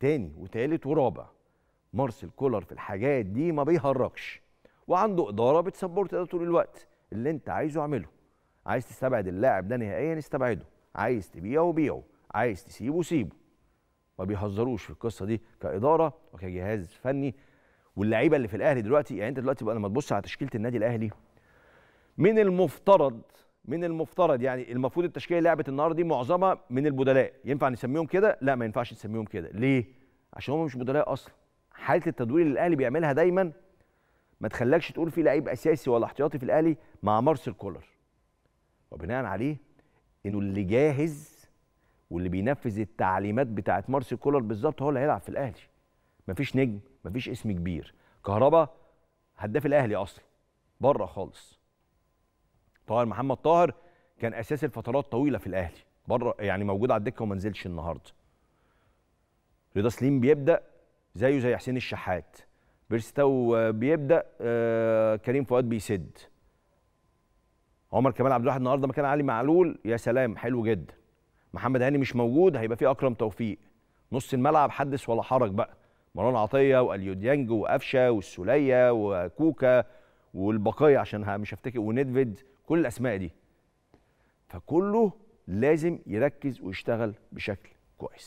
تاني وتالت ورابع مارسيل كولر في الحاجات دي ما بيهرجش وعنده اداره بتسبورت ده طول الوقت اللي انت عايزه اعمله عايز تستبعد اللاعب ده نهائيا استبعده عايز تبيعه بيعه عايز تسيبه سيبه ما بيهزروش في القصه دي كاداره وكجهاز فني واللعيبه اللي في الاهلي دلوقتي يعني انت دلوقتي بقى لما تبص على تشكيله النادي الاهلي من المفترض من المفترض يعني المفروض التشكيله اللي لعبت النهارده دي معظمها من البدلاء ينفع نسميهم كده لا ما ينفعش نسميهم كده ليه عشان هم مش بدلاء اصلا حاله التدوير اللي الاهلي بيعملها دايما ما تخلكش تقول في لعيب اساسي ولا احتياطي في الاهلي مع مارسيل كولر وبناء عليه انه اللي جاهز واللي بينفذ التعليمات بتاعه مارسيل كولر بالظبط هو اللي هيلعب في الاهلي مفيش نجم مفيش اسم كبير كهربا هداف الاهلي اصلا بره خالص طاهر محمد طاهر كان اساسي لفترات طويله في الاهلي بره يعني موجود على الدكه وما نزلش النهارده رضا سليم بيبدا زيه زي حسين الشحات بيرستو بيبدا آه، كريم فؤاد بيسد عمر كمال عبد الواحد النهارده مكان علي معلول يا سلام حلو جدا محمد هاني مش موجود هيبقى فيه اكرم توفيق نص الملعب حدث ولا حرج بقى مروان عطيه واليو ديانج وقفشه والسوليه وكوكا والبقيه عشان مش هفتكر ونيدفيد كل الاسماء دي فكله لازم يركز ويشتغل بشكل كويس